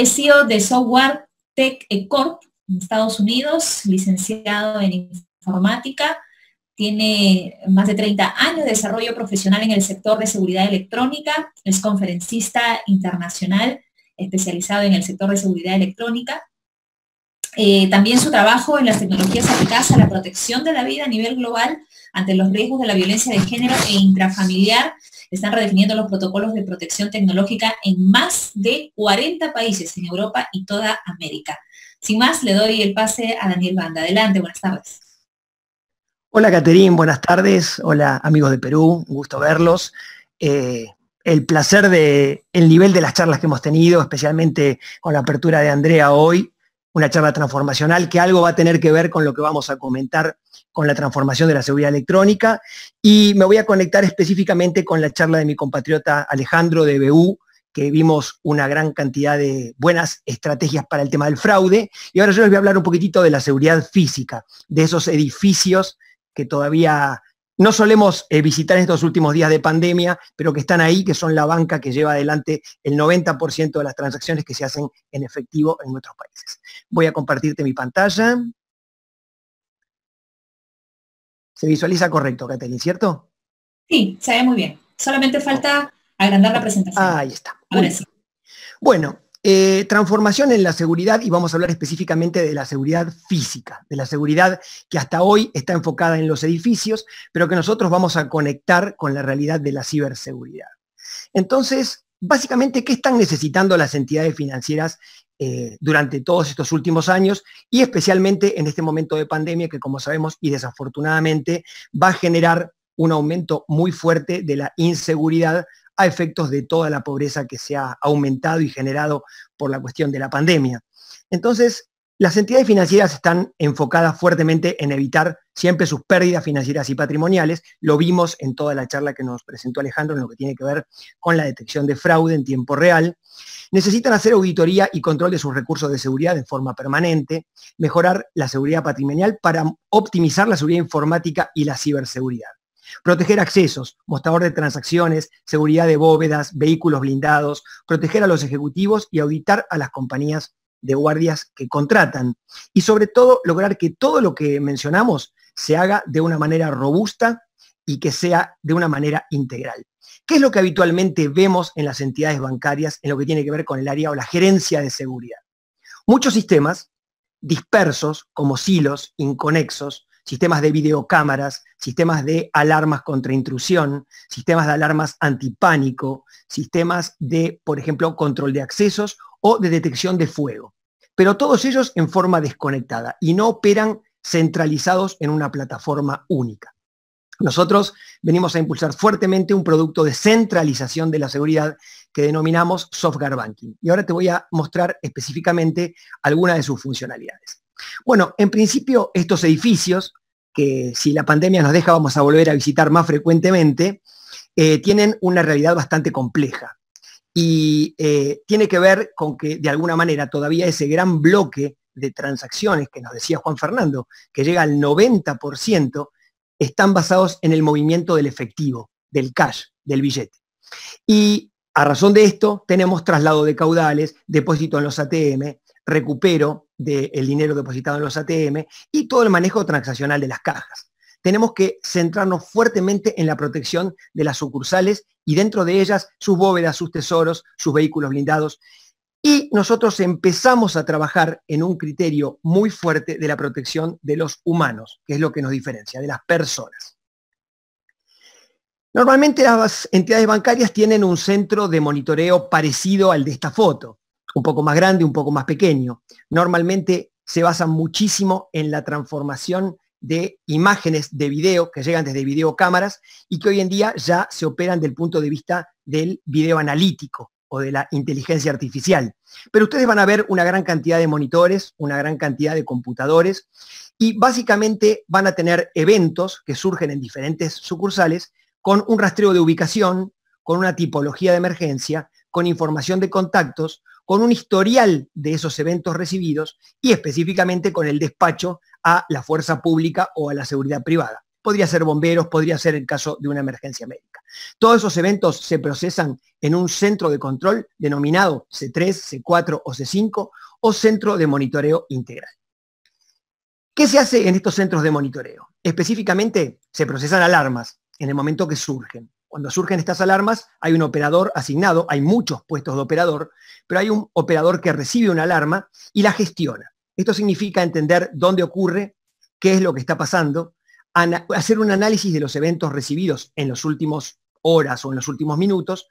Es CEO de Software Tech e Corp Estados Unidos, licenciado en informática. Tiene más de 30 años de desarrollo profesional en el sector de seguridad electrónica. Es conferencista internacional especializado en el sector de seguridad electrónica. Eh, también su trabajo en las tecnologías aplicadas a la protección de la vida a nivel global ante los riesgos de la violencia de género e intrafamiliar están redefiniendo los protocolos de protección tecnológica en más de 40 países en Europa y toda América. Sin más, le doy el pase a Daniel Banda. Adelante, buenas tardes. Hola, Caterín, buenas tardes. Hola, amigos de Perú, un gusto verlos. Eh, el placer de, el nivel de las charlas que hemos tenido, especialmente con la apertura de Andrea hoy, una charla transformacional que algo va a tener que ver con lo que vamos a comentar con la transformación de la seguridad electrónica. Y me voy a conectar específicamente con la charla de mi compatriota Alejandro de BU, que vimos una gran cantidad de buenas estrategias para el tema del fraude. Y ahora yo les voy a hablar un poquitito de la seguridad física, de esos edificios que todavía no solemos eh, visitar en estos últimos días de pandemia, pero que están ahí, que son la banca que lleva adelante el 90% de las transacciones que se hacen en efectivo en nuestros países. Voy a compartirte mi pantalla. ¿Se visualiza correcto, Catelyn, cierto? Sí, se ve muy bien. Solamente falta agrandar la presentación. Ahí está. Bueno, eh, transformación en la seguridad, y vamos a hablar específicamente de la seguridad física, de la seguridad que hasta hoy está enfocada en los edificios, pero que nosotros vamos a conectar con la realidad de la ciberseguridad. Entonces, básicamente, ¿qué están necesitando las entidades financieras eh, durante todos estos últimos años y especialmente en este momento de pandemia que, como sabemos y desafortunadamente, va a generar un aumento muy fuerte de la inseguridad a efectos de toda la pobreza que se ha aumentado y generado por la cuestión de la pandemia. Entonces, las entidades financieras están enfocadas fuertemente en evitar siempre sus pérdidas financieras y patrimoniales. Lo vimos en toda la charla que nos presentó Alejandro en lo que tiene que ver con la detección de fraude en tiempo real. Necesitan hacer auditoría y control de sus recursos de seguridad en forma permanente, mejorar la seguridad patrimonial para optimizar la seguridad informática y la ciberseguridad. Proteger accesos, mostrador de transacciones, seguridad de bóvedas, vehículos blindados, proteger a los ejecutivos y auditar a las compañías de guardias que contratan. Y sobre todo, lograr que todo lo que mencionamos se haga de una manera robusta y que sea de una manera integral. ¿Qué es lo que habitualmente vemos en las entidades bancarias en lo que tiene que ver con el área o la gerencia de seguridad? Muchos sistemas dispersos, como silos, inconexos, sistemas de videocámaras, sistemas de alarmas contra intrusión, sistemas de alarmas antipánico, sistemas de, por ejemplo, control de accesos o de detección de fuego. Pero todos ellos en forma desconectada y no operan centralizados en una plataforma única. Nosotros venimos a impulsar fuertemente un producto de centralización de la seguridad que denominamos software banking. Y ahora te voy a mostrar específicamente algunas de sus funcionalidades. Bueno, en principio estos edificios que si la pandemia nos deja vamos a volver a visitar más frecuentemente, eh, tienen una realidad bastante compleja. Y eh, tiene que ver con que, de alguna manera, todavía ese gran bloque de transacciones que nos decía Juan Fernando, que llega al 90%, están basados en el movimiento del efectivo, del cash, del billete. Y a razón de esto, tenemos traslado de caudales, depósito en los ATM, recupero del dinero depositado en los ATM y todo el manejo transaccional de las cajas. Tenemos que centrarnos fuertemente en la protección de las sucursales y dentro de ellas sus bóvedas, sus tesoros, sus vehículos blindados. Y nosotros empezamos a trabajar en un criterio muy fuerte de la protección de los humanos, que es lo que nos diferencia, de las personas. Normalmente las entidades bancarias tienen un centro de monitoreo parecido al de esta foto un poco más grande, un poco más pequeño. Normalmente se basan muchísimo en la transformación de imágenes de video que llegan desde videocámaras y que hoy en día ya se operan del punto de vista del video analítico o de la inteligencia artificial. Pero ustedes van a ver una gran cantidad de monitores, una gran cantidad de computadores y básicamente van a tener eventos que surgen en diferentes sucursales con un rastreo de ubicación, con una tipología de emergencia, con información de contactos, con un historial de esos eventos recibidos y específicamente con el despacho a la fuerza pública o a la seguridad privada. Podría ser bomberos, podría ser el caso de una emergencia médica. Todos esos eventos se procesan en un centro de control denominado C3, C4 o C5 o centro de monitoreo integral. ¿Qué se hace en estos centros de monitoreo? Específicamente se procesan alarmas en el momento que surgen. Cuando surgen estas alarmas, hay un operador asignado, hay muchos puestos de operador, pero hay un operador que recibe una alarma y la gestiona. Esto significa entender dónde ocurre, qué es lo que está pasando, hacer un análisis de los eventos recibidos en las últimas horas o en los últimos minutos,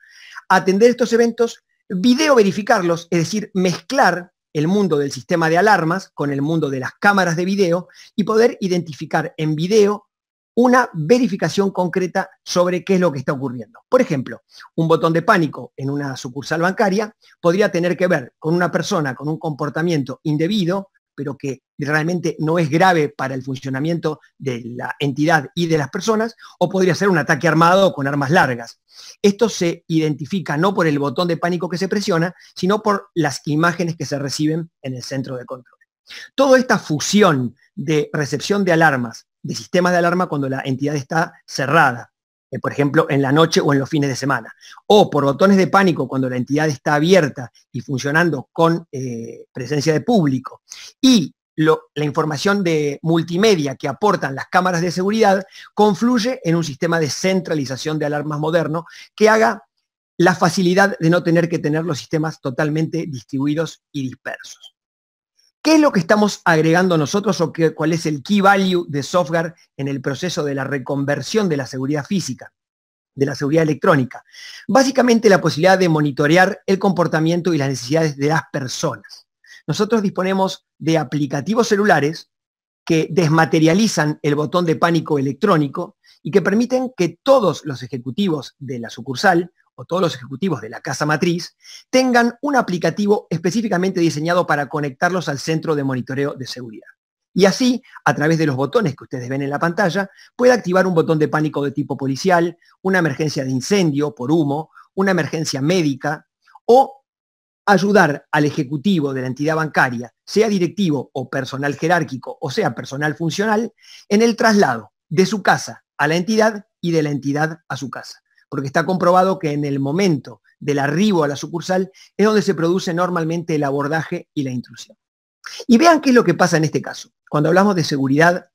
atender estos eventos, video verificarlos, es decir, mezclar el mundo del sistema de alarmas con el mundo de las cámaras de video y poder identificar en video una verificación concreta sobre qué es lo que está ocurriendo. Por ejemplo, un botón de pánico en una sucursal bancaria podría tener que ver con una persona con un comportamiento indebido, pero que realmente no es grave para el funcionamiento de la entidad y de las personas, o podría ser un ataque armado con armas largas. Esto se identifica no por el botón de pánico que se presiona, sino por las imágenes que se reciben en el centro de control. Toda esta fusión de recepción de alarmas, de sistemas de alarma cuando la entidad está cerrada, eh, por ejemplo, en la noche o en los fines de semana, o por botones de pánico cuando la entidad está abierta y funcionando con eh, presencia de público, y la información de multimedia que aportan las cámaras de seguridad confluye en un sistema de centralización de alarmas moderno que haga la facilidad de no tener que tener los sistemas totalmente distribuidos y dispersos. ¿Qué es lo que estamos agregando nosotros o qué, cuál es el key value de software en el proceso de la reconversión de la seguridad física, de la seguridad electrónica? Básicamente la posibilidad de monitorear el comportamiento y las necesidades de las personas. Nosotros disponemos de aplicativos celulares que desmaterializan el botón de pánico electrónico y que permiten que todos los ejecutivos de la sucursal o todos los ejecutivos de la casa matriz tengan un aplicativo específicamente diseñado para conectarlos al centro de monitoreo de seguridad. Y así, a través de los botones que ustedes ven en la pantalla, puede activar un botón de pánico de tipo policial, una emergencia de incendio por humo, una emergencia médica o ayudar al ejecutivo de la entidad bancaria, sea directivo o personal jerárquico o sea personal funcional, en el traslado de su casa a la entidad y de la entidad a su casa porque está comprobado que en el momento del arribo a la sucursal es donde se produce normalmente el abordaje y la intrusión. Y vean qué es lo que pasa en este caso. Cuando hablamos de seguridad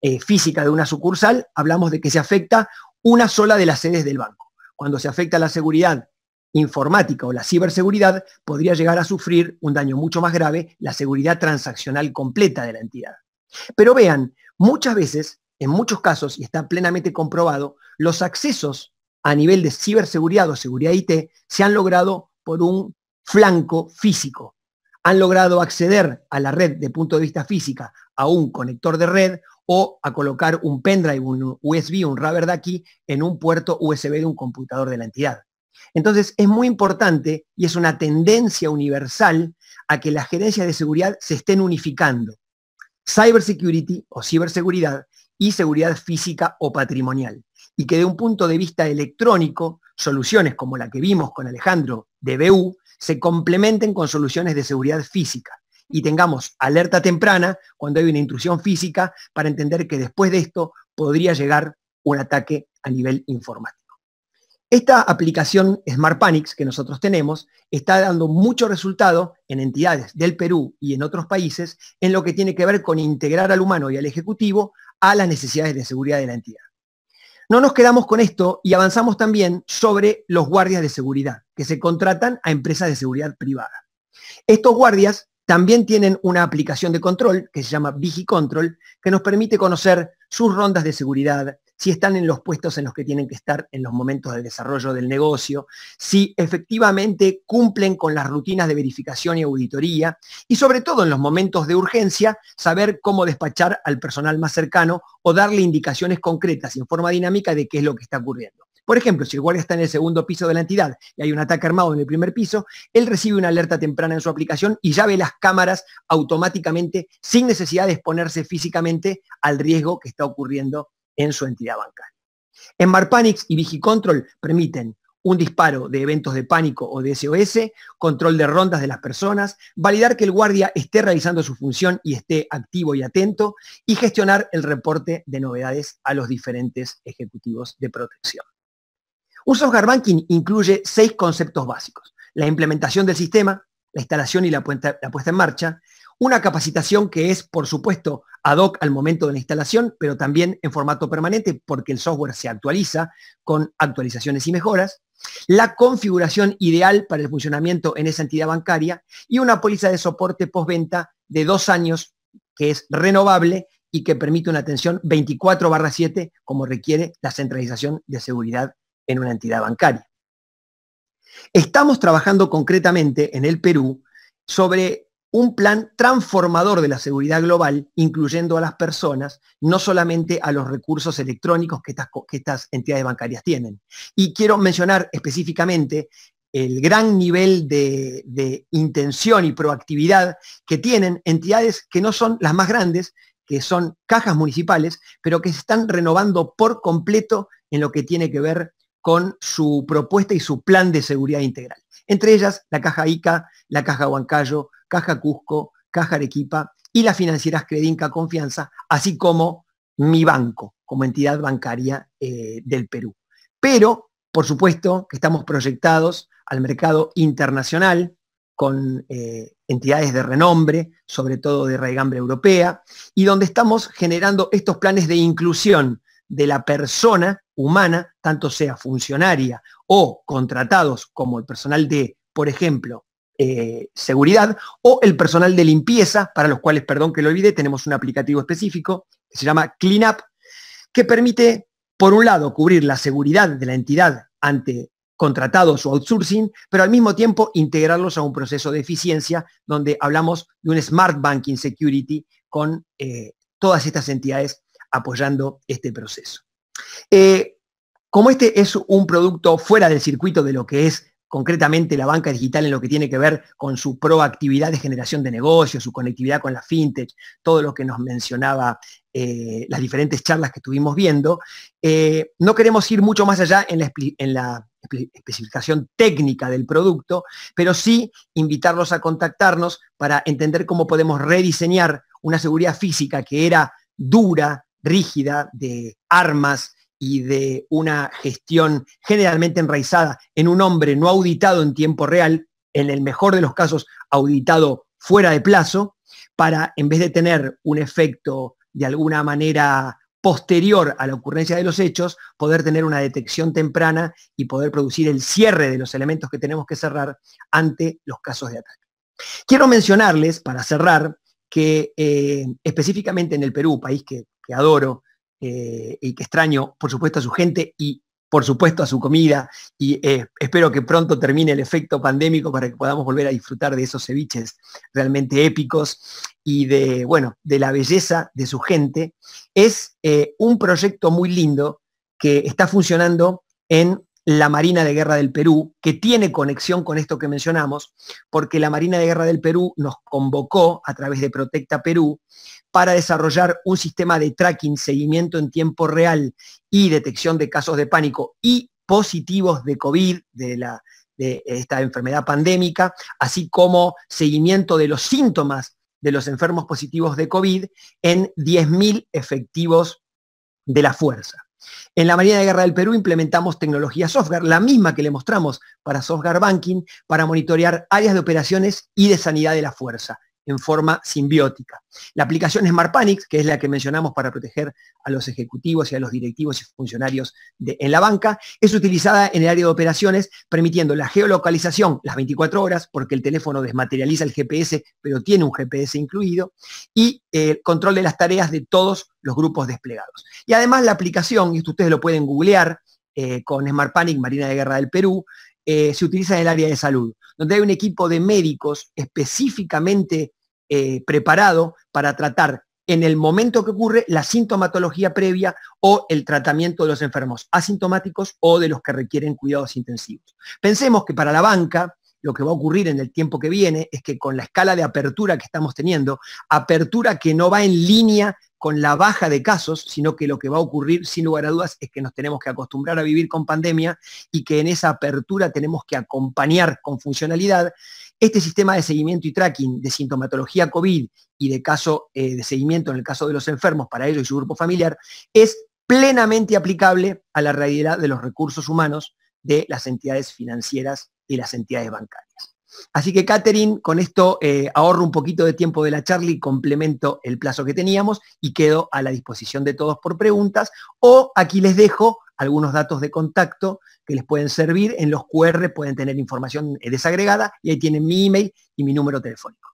eh, física de una sucursal, hablamos de que se afecta una sola de las sedes del banco. Cuando se afecta la seguridad informática o la ciberseguridad, podría llegar a sufrir un daño mucho más grave la seguridad transaccional completa de la entidad. Pero vean, muchas veces, en muchos casos, y está plenamente comprobado, los accesos a nivel de ciberseguridad o seguridad IT se han logrado por un flanco físico. Han logrado acceder a la red de punto de vista física a un conector de red o a colocar un pendrive, un USB, un rubber ducky en un puerto USB de un computador de la entidad. Entonces es muy importante y es una tendencia universal a que las gerencias de seguridad se estén unificando. Cybersecurity o ciberseguridad y seguridad física o patrimonial y que de un punto de vista electrónico, soluciones como la que vimos con Alejandro de BU se complementen con soluciones de seguridad física y tengamos alerta temprana cuando hay una intrusión física para entender que después de esto podría llegar un ataque a nivel informático. Esta aplicación Smart Panics que nosotros tenemos está dando mucho resultado en entidades del Perú y en otros países en lo que tiene que ver con integrar al humano y al ejecutivo a las necesidades de seguridad de la entidad. No nos quedamos con esto y avanzamos también sobre los guardias de seguridad, que se contratan a empresas de seguridad privada. Estos guardias también tienen una aplicación de control que se llama VigiControl, que nos permite conocer sus rondas de seguridad, si están en los puestos en los que tienen que estar en los momentos del desarrollo del negocio, si efectivamente cumplen con las rutinas de verificación y auditoría y sobre todo en los momentos de urgencia, saber cómo despachar al personal más cercano o darle indicaciones concretas en forma dinámica de qué es lo que está ocurriendo. Por ejemplo, si el guardia está en el segundo piso de la entidad y hay un ataque armado en el primer piso, él recibe una alerta temprana en su aplicación y ya ve las cámaras automáticamente sin necesidad de exponerse físicamente al riesgo que está ocurriendo en su entidad bancaria. En Marpanix y Vigicontrol permiten un disparo de eventos de pánico o de SOS, control de rondas de las personas, validar que el guardia esté realizando su función y esté activo y atento, y gestionar el reporte de novedades a los diferentes ejecutivos de protección. Un software banking incluye seis conceptos básicos. La implementación del sistema, la instalación y la puesta en marcha, una capacitación que es, por supuesto, ad hoc al momento de la instalación, pero también en formato permanente porque el software se actualiza con actualizaciones y mejoras, la configuración ideal para el funcionamiento en esa entidad bancaria y una póliza de soporte postventa de dos años que es renovable y que permite una atención 24 7 como requiere la centralización de seguridad en una entidad bancaria. Estamos trabajando concretamente en el Perú sobre un plan transformador de la seguridad global, incluyendo a las personas, no solamente a los recursos electrónicos que estas, entidades bancarias tienen. Y quiero mencionar específicamente el gran nivel de, de, intención y proactividad que tienen entidades que no son las más grandes, que son cajas municipales, pero que se están renovando por completo en lo que tiene que ver con su propuesta y su plan de seguridad integral. Entre ellas, la Caja ICA, la Caja Huancayo, Caja Cusco, Caja Arequipa y las financieras Credinca Confianza, así como mi banco como entidad bancaria eh, del Perú. Pero, por supuesto, que estamos proyectados al mercado internacional con eh, entidades de renombre, sobre todo de raigambre europea, y donde estamos generando estos planes de inclusión de la persona humana, tanto sea funcionaria o contratados como el personal de, por ejemplo, eh, seguridad, o el personal de limpieza, para los cuales, perdón que lo olvide, tenemos un aplicativo específico que se llama CleanUp, que permite, por un lado, cubrir la seguridad de la entidad ante contratados o outsourcing, pero al mismo tiempo integrarlos a un proceso de eficiencia donde hablamos de un Smart Banking Security con eh, todas estas entidades apoyando este proceso. Eh, como este es un producto fuera del circuito de lo que es concretamente la banca digital en lo que tiene que ver con su proactividad de generación de negocios, su conectividad con la fintech, todo lo que nos mencionaba eh, las diferentes charlas que estuvimos viendo. Eh, no queremos ir mucho más allá en la, en la especificación técnica del producto, pero sí invitarlos a contactarnos para entender cómo podemos rediseñar una seguridad física que era dura, rígida, de armas, y de una gestión generalmente enraizada en un hombre no auditado en tiempo real, en el mejor de los casos auditado fuera de plazo, para, en vez de tener un efecto de alguna manera posterior a la ocurrencia de los hechos, poder tener una detección temprana y poder producir el cierre de los elementos que tenemos que cerrar ante los casos de ataque. Quiero mencionarles, para cerrar, que eh, específicamente en el Perú, país que, que adoro, eh, y que extraño, por supuesto, a su gente y, por supuesto, a su comida. Y eh, espero que pronto termine el efecto pandémico para que podamos volver a disfrutar de esos ceviches realmente épicos y de, bueno, de la belleza de su gente. Es eh, un proyecto muy lindo que está funcionando en la Marina de Guerra del Perú, que tiene conexión con esto que mencionamos, porque la Marina de Guerra del Perú nos convocó a través de Protecta Perú para desarrollar un sistema de tracking, seguimiento en tiempo real y detección de casos de pánico y positivos de COVID, de, esta enfermedad pandémica, así como seguimiento de los síntomas de los enfermos positivos de COVID en 10.000 efectivos de la fuerza. En la Marina de Guerra del Perú implementamos tecnología software, la misma que le mostramos para software banking, para monitorear áreas de operaciones y de sanidad de la fuerza en forma simbiótica. La aplicación Smart Panic, que es la que mencionamos para proteger a los ejecutivos y a los directivos y funcionarios en la banca, es utilizada en el área de operaciones, permitiendo la geolocalización las 24 horas, porque el teléfono desmaterializa el GPS, pero tiene un GPS incluido, y el eh, control de las tareas de todos los grupos desplegados. Y además la aplicación, y esto ustedes lo pueden googlear, eh, con Smart Panic, Marina de Guerra del Perú, eh, se utiliza en el área de salud, donde hay un equipo de médicos específicamente eh, preparado para tratar en el momento que ocurre la sintomatología previa o el tratamiento de los enfermos asintomáticos o de los que requieren cuidados intensivos. Pensemos que para la banca lo que va a ocurrir en el tiempo que viene es que con la escala de apertura que estamos teniendo, apertura que no va en línea con la baja de casos, sino que lo que va a ocurrir, sin lugar a dudas, es que nos tenemos que acostumbrar a vivir con pandemia y que en esa apertura tenemos que acompañar con funcionalidad este sistema de seguimiento y tracking de sintomatología COVID y de caso eh, de seguimiento en el caso de los enfermos para ellos y su grupo familiar es plenamente aplicable a la realidad de los recursos humanos de las entidades financieras y las entidades bancarias. Así que, Catherine, con esto eh, ahorro un poquito de tiempo de la charla y complemento el plazo que teníamos y quedo a la disposición de todos por preguntas. O aquí les dejo algunos datos de contacto que les pueden servir. En los QR pueden tener información eh, desagregada y ahí tienen mi email y mi número telefónico.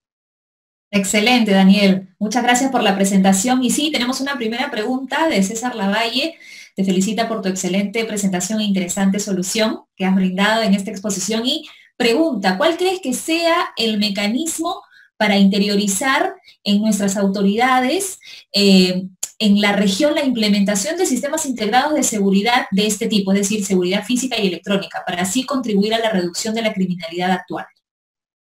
Excelente, Daniel. Muchas gracias por la presentación. Y sí, tenemos una primera pregunta de César Lavalle te felicita por tu excelente presentación e interesante solución que has brindado en esta exposición y pregunta, ¿cuál crees que sea el mecanismo para interiorizar en nuestras autoridades eh, en la región la implementación de sistemas integrados de seguridad de este tipo, es decir, seguridad física y electrónica, para así contribuir a la reducción de la criminalidad actual?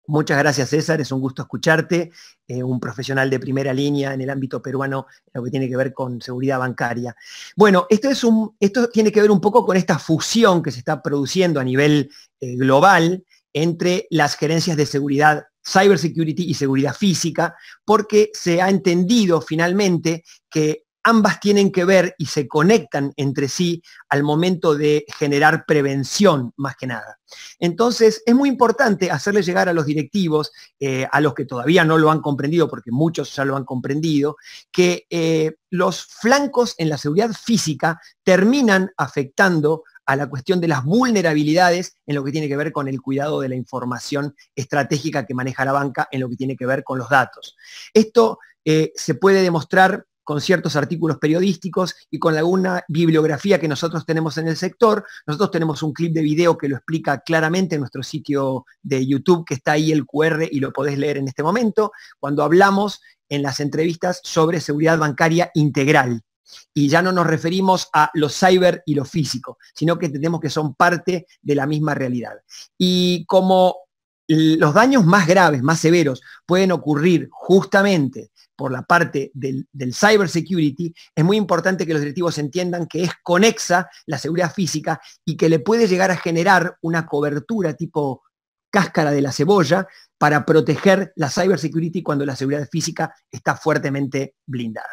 Muchas gracias César, es un gusto escucharte, eh, un profesional de primera línea en el ámbito peruano, lo que tiene que ver con seguridad bancaria. Bueno, esto, es un, esto tiene que ver un poco con esta fusión que se está produciendo a nivel eh, global entre las gerencias de seguridad cybersecurity y seguridad física, porque se ha entendido finalmente que ambas tienen que ver y se conectan entre sí al momento de generar prevención más que nada. Entonces, es muy importante hacerle llegar a los directivos, eh, a los que todavía no lo han comprendido, porque muchos ya lo han comprendido, que eh, los flancos en la seguridad física terminan afectando a la cuestión de las vulnerabilidades en lo que tiene que ver con el cuidado de la información estratégica que maneja la banca en lo que tiene que ver con los datos. Esto eh, se puede demostrar con ciertos artículos periodísticos y con alguna bibliografía que nosotros tenemos en el sector. Nosotros tenemos un clip de video que lo explica claramente en nuestro sitio de YouTube, que está ahí el QR y lo podés leer en este momento, cuando hablamos en las entrevistas sobre seguridad bancaria integral. Y ya no nos referimos a lo cyber y lo físico, sino que entendemos que son parte de la misma realidad. Y como los daños más graves, más severos, pueden ocurrir justamente por la parte del, cybersecurity, es muy importante que los directivos entiendan que es conexa la seguridad física y que le puede llegar a generar una cobertura tipo cáscara de la cebolla para proteger la cybersecurity cuando la seguridad física está fuertemente blindada.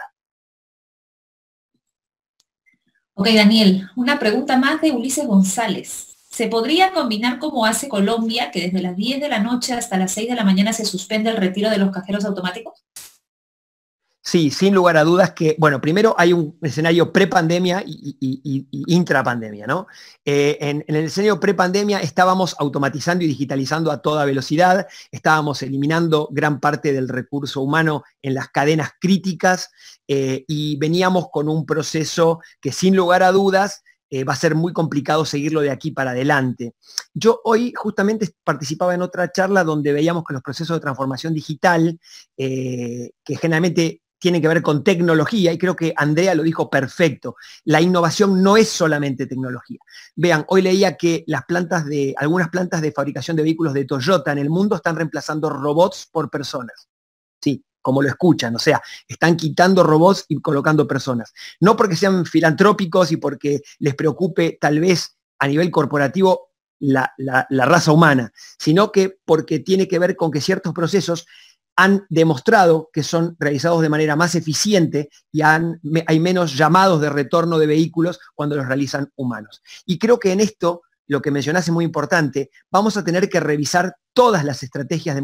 Ok, Daniel, una pregunta más de Ulises González. ¿Se podría combinar como hace Colombia, que desde las 10 de la noche hasta las 6 de la mañana se suspende el retiro de los cajeros automáticos? Sí, sin lugar a dudas que, bueno, primero hay un escenario pre-pandemia y, intra-pandemia, ¿no? Eh, en, el escenario pre-pandemia estábamos automatizando y digitalizando a toda velocidad, estábamos eliminando gran parte del recurso humano en las cadenas críticas eh, y veníamos con un proceso que sin lugar a dudas eh, va a ser muy complicado seguirlo de aquí para adelante. Yo hoy justamente participaba en otra charla donde veíamos que los procesos de transformación digital, que generalmente tiene que ver con tecnología y creo que Andrea lo dijo perfecto. La innovación no es solamente tecnología. Vean, hoy leía que las plantas de, algunas plantas de fabricación de vehículos de Toyota en el mundo están reemplazando robots por personas. Sí, como lo escuchan, o sea, están quitando robots y colocando personas. No porque sean filantrópicos y porque les preocupe tal vez a nivel corporativo la raza humana, sino que porque tiene que ver con que ciertos procesos han demostrado que son realizados de manera más eficiente y han, hay menos llamados de retorno de vehículos cuando los realizan humanos. Y creo que en esto, lo que mencionaste es muy importante, vamos a tener que revisar todas las estrategias de,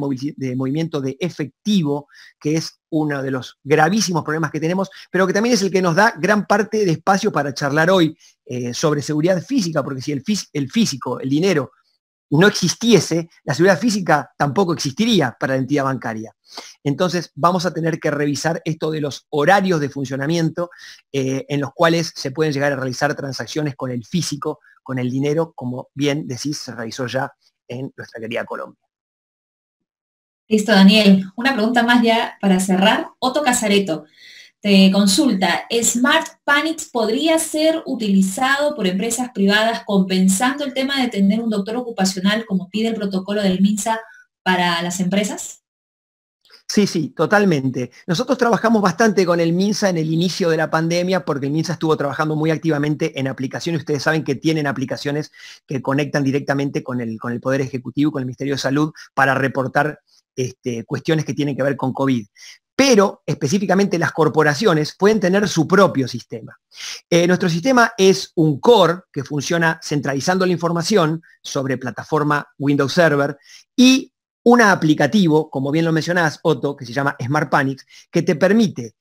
movimiento de efectivo, que es uno de los gravísimos problemas que tenemos, pero que también es el que nos da gran parte de espacio para charlar hoy eh, sobre seguridad física, porque si el físico, el dinero, no existiese, la seguridad física tampoco existiría para la entidad bancaria. Entonces vamos a tener que revisar esto de los horarios de funcionamiento eh, en los cuales se pueden llegar a realizar transacciones con el físico, con el dinero, como bien decís, se realizó ya en nuestra querida Colombia. Listo, Daniel. Una pregunta más ya para cerrar. Otto Casareto consulta, ¿Smart Panics podría ser utilizado por empresas privadas compensando el tema de tener un doctor ocupacional como pide el protocolo del MINSA para las empresas? Sí, sí, totalmente. Nosotros trabajamos bastante con el MINSA en el inicio de la pandemia porque el MINSA estuvo trabajando muy activamente en aplicaciones. Ustedes saben que tienen aplicaciones que conectan directamente con el, con el Poder Ejecutivo, con el Ministerio de Salud, para reportar este, cuestiones que tienen que ver con COVID pero específicamente las corporaciones pueden tener su propio sistema. Eh, nuestro sistema es un core que funciona centralizando la información sobre plataforma Windows Server y un aplicativo, como bien lo mencionás, Otto, que se llama Smart Panic que te permite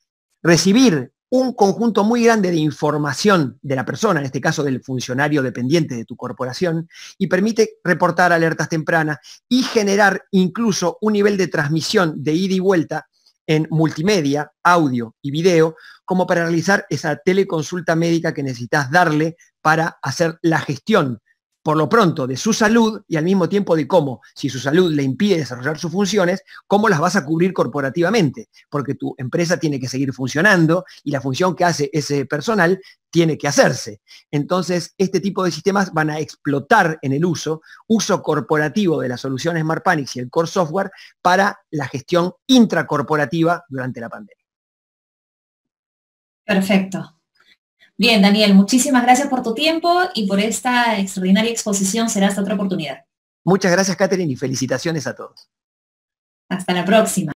recibir un conjunto muy grande de información de la persona, en este caso del funcionario dependiente de tu corporación, y permite reportar alertas tempranas y generar incluso un nivel de transmisión de ida y vuelta en multimedia, audio y video, como para realizar esa teleconsulta médica que necesitas darle para hacer la gestión por lo pronto, de su salud y al mismo tiempo de cómo, si su salud le impide desarrollar sus funciones, cómo las vas a cubrir corporativamente, porque tu empresa tiene que seguir funcionando y la función que hace ese personal tiene que hacerse. Entonces, este tipo de sistemas van a explotar en el uso, uso corporativo de las soluciones Smart y el core software para la gestión intracorporativa durante la pandemia. Perfecto. Bien, Daniel, muchísimas gracias por tu tiempo y por esta extraordinaria exposición. Será hasta otra oportunidad. Muchas gracias, Catherine, y felicitaciones a todos. Hasta la próxima.